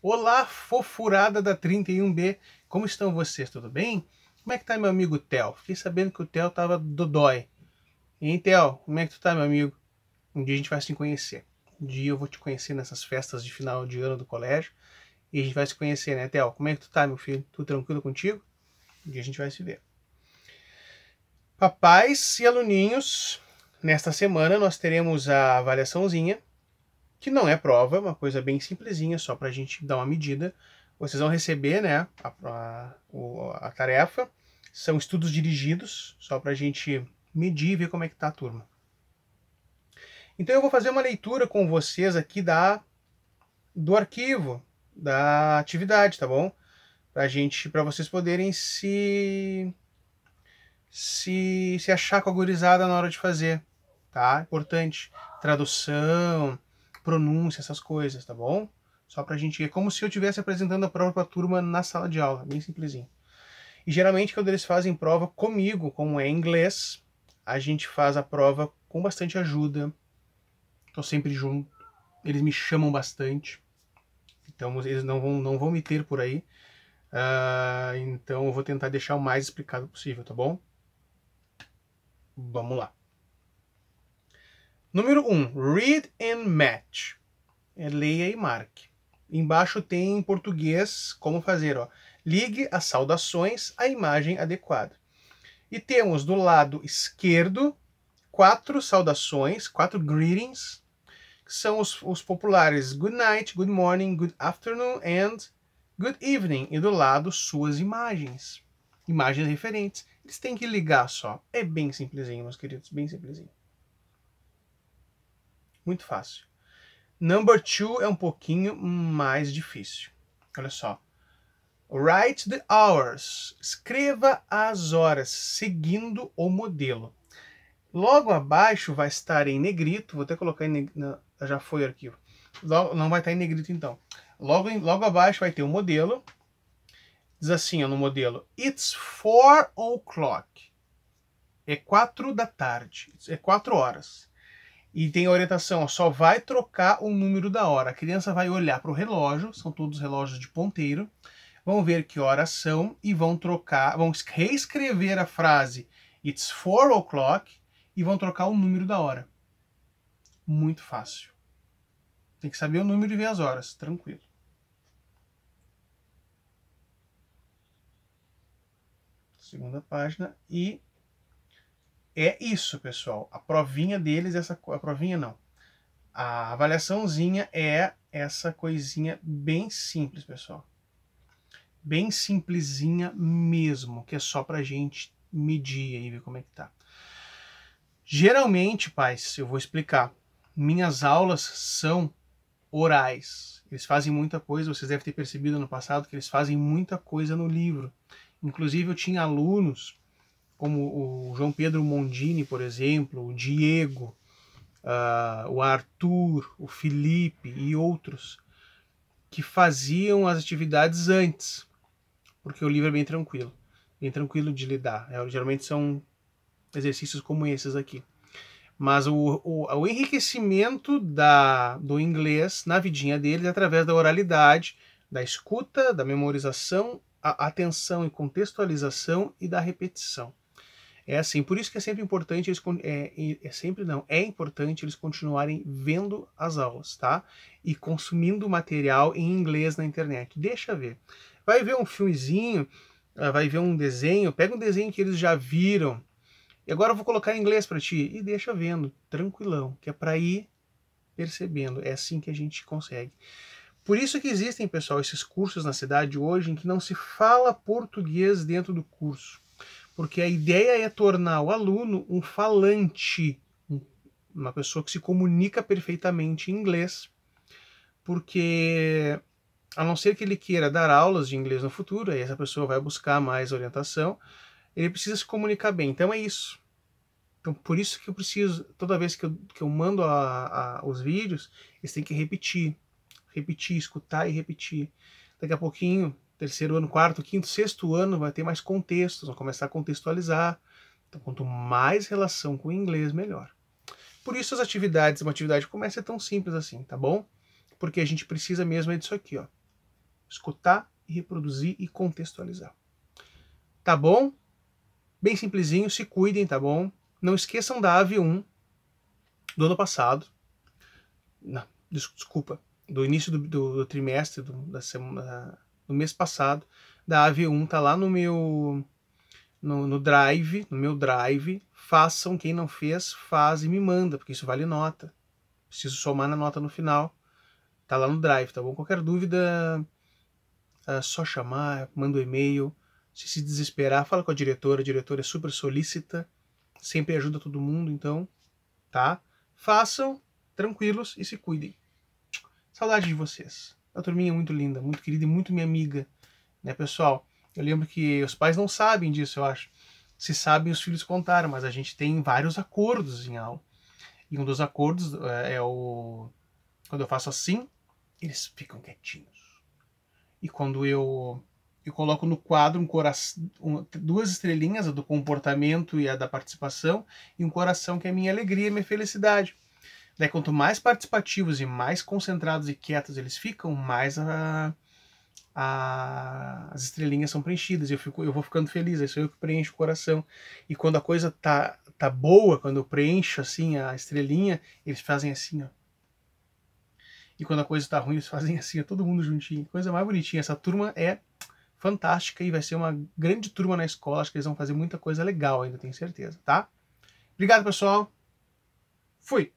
Olá, fofurada da 31B, como estão vocês? Tudo bem? Como é que tá meu amigo Theo? Fiquei sabendo que o Theo tava dói. Hein, Theo? Como é que tu tá, meu amigo? Um dia a gente vai se conhecer. Um dia eu vou te conhecer nessas festas de final de ano do colégio. E a gente vai se conhecer, né, Theo? Como é que tu tá, meu filho? Tudo tranquilo contigo? Um dia a gente vai se ver. Papais e aluninhos, nesta semana nós teremos a avaliaçãozinha que não é prova, é uma coisa bem simplesinha, só para a gente dar uma medida. Vocês vão receber né, a, a, a tarefa, são estudos dirigidos, só para a gente medir e ver como é que está a turma. Então eu vou fazer uma leitura com vocês aqui da, do arquivo da atividade, tá bom? Pra gente, para vocês poderem se, se se achar com a gurizada na hora de fazer, tá? Importante. Tradução, pronúncia, essas coisas, tá bom? Só pra gente. É como se eu estivesse apresentando a prova pra turma na sala de aula, bem simplesinho. E geralmente, quando eles fazem prova comigo, como é inglês, a gente faz a prova com bastante ajuda. Tô sempre junto. Eles me chamam bastante. Então, eles não vão, não vão me ter por aí. Uh, então, eu vou tentar deixar o mais explicado possível, tá bom? Vamos lá. Número 1. Um, read and match. É leia e marque. Embaixo tem em português como fazer. Ó. Ligue as saudações à imagem adequada. E temos do lado esquerdo quatro saudações, quatro greetings, que são os, os populares good night, good morning, good afternoon and good evening. E do lado suas imagens, imagens referentes. Eles têm que ligar só. É bem simplesinho, meus queridos, bem simplesinho. Muito fácil. Number two é um pouquinho mais difícil. Olha só. Write the hours. Escreva as horas seguindo o modelo. Logo abaixo vai estar em negrito. Vou até colocar em negrito. já foi o arquivo. Logo, não vai estar em negrito então. Logo, logo abaixo vai ter o um modelo. Diz assim ó, no modelo: It's four o'clock. É quatro da tarde. É quatro horas e tem orientação, só vai trocar o número da hora. A criança vai olhar para o relógio, são todos relógios de ponteiro, vão ver que horas são e vão trocar, vão reescrever a frase It's four o'clock e vão trocar o número da hora. Muito fácil. Tem que saber o número e ver as horas, tranquilo. Segunda página e é isso, pessoal. A provinha deles, é essa a provinha não. A avaliaçãozinha é essa coisinha bem simples, pessoal. Bem simplesinha mesmo, que é só pra gente medir e ver como é que tá. Geralmente, pais, eu vou explicar. Minhas aulas são orais. Eles fazem muita coisa, vocês devem ter percebido no passado que eles fazem muita coisa no livro. Inclusive, eu tinha alunos como o João Pedro Mondini, por exemplo, o Diego, uh, o Arthur, o Felipe e outros, que faziam as atividades antes, porque o livro é bem tranquilo, bem tranquilo de lidar. É, geralmente são exercícios como esses aqui. Mas o, o, o enriquecimento da, do inglês na vidinha deles é através da oralidade, da escuta, da memorização, a atenção e contextualização e da repetição. É assim, por isso que é sempre importante eles é, é sempre não, é importante eles continuarem vendo as aulas, tá? E consumindo material em inglês na internet. Deixa ver. Vai ver um filmezinho, ah, vai ver um desenho, pega um desenho que eles já viram. E agora eu vou colocar em inglês para ti e deixa vendo, tranquilão, que é para ir percebendo. É assim que a gente consegue. Por isso que existem, pessoal, esses cursos na cidade hoje em que não se fala português dentro do curso porque a ideia é tornar o aluno um falante, uma pessoa que se comunica perfeitamente em inglês, porque a não ser que ele queira dar aulas de inglês no futuro, aí essa pessoa vai buscar mais orientação, ele precisa se comunicar bem. Então é isso. Então por isso que eu preciso, toda vez que eu, que eu mando a, a, os vídeos, eles têm que repetir, repetir, escutar e repetir. Daqui a pouquinho terceiro ano, quarto, quinto, sexto ano, vai ter mais contextos, vai começar a contextualizar. Então, quanto mais relação com o inglês, melhor. Por isso, as atividades, uma atividade começa é tão simples assim, tá bom? Porque a gente precisa mesmo é disso aqui, ó. Escutar, e reproduzir e contextualizar. Tá bom? Bem simplesinho, se cuidem, tá bom? Não esqueçam da AV1 do ano passado. Não, desculpa, do início do, do, do trimestre, do, da semana no mês passado, da AV1, tá lá no meu no, no Drive, no meu Drive. Façam, quem não fez, faz e me manda, porque isso vale nota. Preciso somar na nota no final. Tá lá no Drive, tá bom? Qualquer dúvida, é só chamar, manda o um e-mail. Se se desesperar, fala com a diretora. A diretora é super solícita, sempre ajuda todo mundo, então, tá? Façam, tranquilos e se cuidem. Saudade de vocês uma turminha muito linda, muito querida e muito minha amiga, né, pessoal? Eu lembro que os pais não sabem disso, eu acho. Se sabem, os filhos contaram, mas a gente tem vários acordos em aula. E um dos acordos é, é o. Quando eu faço assim, eles ficam quietinhos. E quando eu eu coloco no quadro um coração, um, duas estrelinhas, a do comportamento e a da participação, e um coração que é a minha alegria e minha felicidade. Daí, né, quanto mais participativos e mais concentrados e quietos eles ficam, mais a, a, as estrelinhas são preenchidas. Eu, fico, eu vou ficando feliz, é isso eu que preencho o coração. E quando a coisa tá, tá boa, quando eu preencho assim a estrelinha, eles fazem assim, ó. E quando a coisa tá ruim, eles fazem assim, ó, todo mundo juntinho. Coisa mais bonitinha. Essa turma é fantástica e vai ser uma grande turma na escola. Acho que eles vão fazer muita coisa legal ainda, tenho certeza, tá? Obrigado, pessoal. Fui!